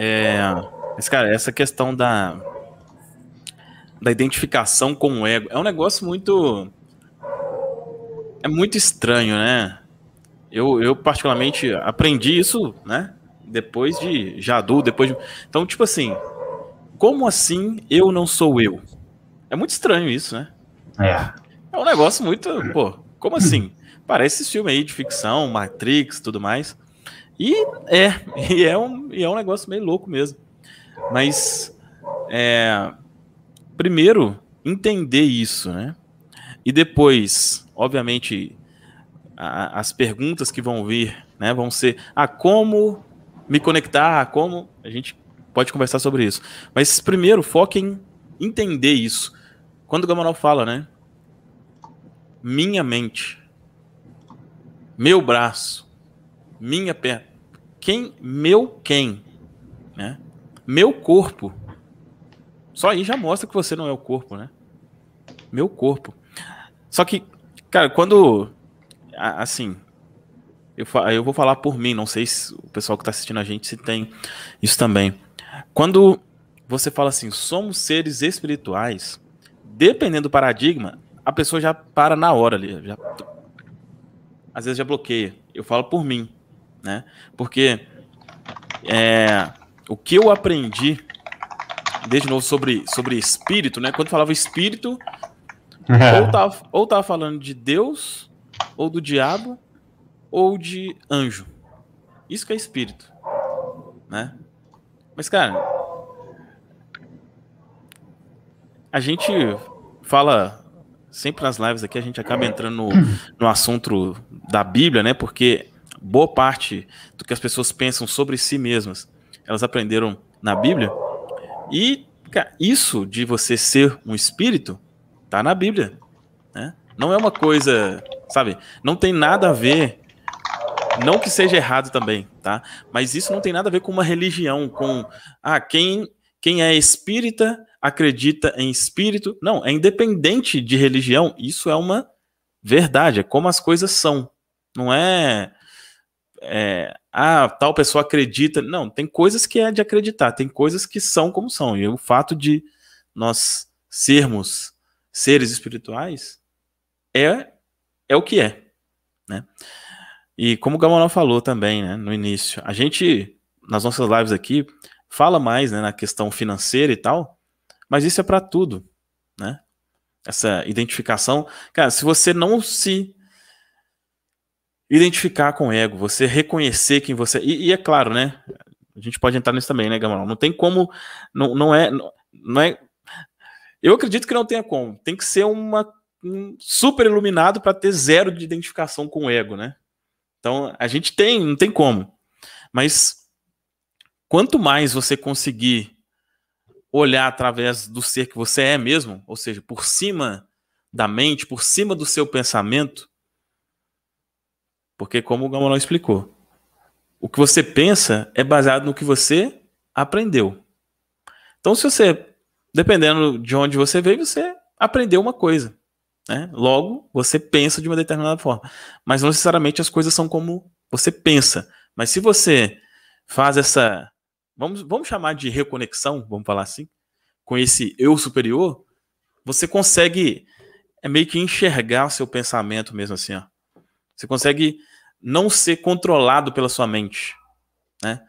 É, mas, cara, essa questão da, da identificação com o ego é um negócio muito. É muito estranho, né? Eu, eu particularmente, aprendi isso, né? Depois de já adulto, depois de. Então, tipo assim, como assim eu não sou eu? É muito estranho isso, né? É. É um negócio muito. Pô, como assim? Parece esse filme aí de ficção, Matrix tudo mais. E é, e é um, e é um negócio meio louco mesmo. Mas, é, primeiro, entender isso, né? E depois, obviamente, a, as perguntas que vão vir, né? Vão ser, ah, como me conectar, como... A gente pode conversar sobre isso. Mas, primeiro, foque em entender isso. Quando o Gamonal fala, né? Minha mente, meu braço, minha perna. Quem, meu quem, né? Meu corpo. Só aí já mostra que você não é o corpo, né? Meu corpo. Só que, cara, quando assim, eu, eu vou falar por mim, não sei se o pessoal que está assistindo a gente se tem isso também. Quando você fala assim, somos seres espirituais, dependendo do paradigma, a pessoa já para na hora ali. Já, às vezes já bloqueia. Eu falo por mim né? Porque é, o que eu aprendi, desde novo, sobre, sobre espírito, né? Quando falava espírito, ou, tava, ou tava falando de Deus, ou do diabo, ou de anjo. Isso que é espírito, né? Mas, cara, a gente fala sempre nas lives aqui, a gente acaba entrando no, no assunto da Bíblia, né? Porque boa parte do que as pessoas pensam sobre si mesmas, elas aprenderam na Bíblia. E isso de você ser um espírito tá na Bíblia, né? Não é uma coisa, sabe? Não tem nada a ver não que seja errado também, tá? Mas isso não tem nada a ver com uma religião, com ah, quem quem é espírita acredita em espírito. Não, é independente de religião. Isso é uma verdade, é como as coisas são. Não é é, ah, tal pessoa acredita. Não, tem coisas que é de acreditar, tem coisas que são como são. E o fato de nós sermos seres espirituais é, é o que é. Né? E como o Gamalão falou também né, no início, a gente, nas nossas lives aqui, fala mais né, na questão financeira e tal, mas isso é para tudo. Né? Essa identificação. Cara, se você não se identificar com o ego, você reconhecer quem você é. E, e, é claro, né? A gente pode entrar nisso também, né, Gamal? Não tem como. Não, não é. Não, não, é. Eu acredito que não tenha como. Tem que ser uma, um super iluminado para ter zero de identificação com o ego, né? Então a gente tem, não tem como. Mas quanto mais você conseguir olhar através do ser que você é mesmo, ou seja, por cima da mente, por cima do seu pensamento, porque, como o Gamalão explicou, o que você pensa é baseado no que você aprendeu. Então, se você, dependendo de onde você veio, você aprendeu uma coisa. Né? Logo, você pensa de uma determinada forma. Mas não necessariamente as coisas são como você pensa. Mas se você faz essa. Vamos, vamos chamar de reconexão, vamos falar assim, com esse eu superior, você consegue é meio que enxergar o seu pensamento mesmo assim, ó. Você consegue não ser controlado pela sua mente, né?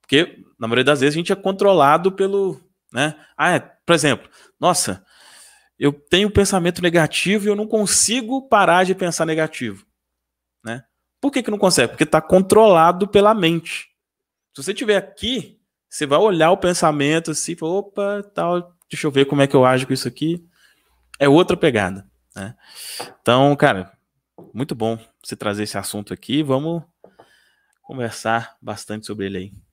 Porque, na maioria das vezes, a gente é controlado pelo, né? Ah, é, por exemplo, nossa, eu tenho pensamento negativo e eu não consigo parar de pensar negativo, né? Por que, que não consegue? Porque está controlado pela mente. Se você estiver aqui, você vai olhar o pensamento assim, opa, tal, deixa eu ver como é que eu ajo com isso aqui. É outra pegada. Né? Então, cara, muito bom você trazer esse assunto aqui. Vamos conversar bastante sobre ele aí.